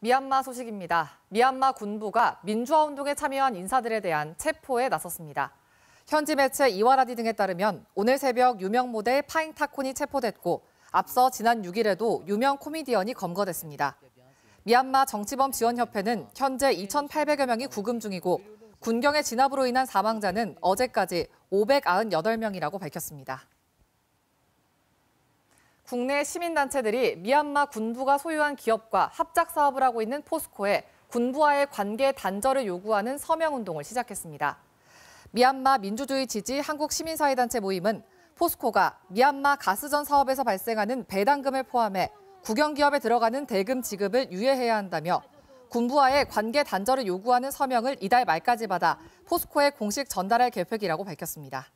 미얀마 소식입니다. 미얀마 군부가 민주화 운동에 참여한 인사들에 대한 체포에 나섰습니다. 현지 매체 이와라디 등에 따르면 오늘 새벽 유명 모델 파잉 타콘이 체포됐고 앞서 지난 6일에도 유명 코미디언이 검거됐습니다. 미얀마 정치범 지원협회는 현재 2,800여 명이 구금 중이고 군경의 진압으로 인한 사망자는 어제까지 598명이라고 밝혔습니다. 국내 시민단체들이 미얀마 군부가 소유한 기업과 합작 사업을 하고 있는 포스코에 군부와의 관계 단절을 요구하는 서명운동을 시작했습니다. 미얀마 민주주의 지지 한국시민사회단체 모임은 포스코가 미얀마 가스전 사업에서 발생하는 배당금을 포함해 국영기업에 들어가는 대금 지급을 유예해야 한다며 군부와의 관계 단절을 요구하는 서명을 이달 말까지 받아 포스코에 공식 전달할 계획이라고 밝혔습니다.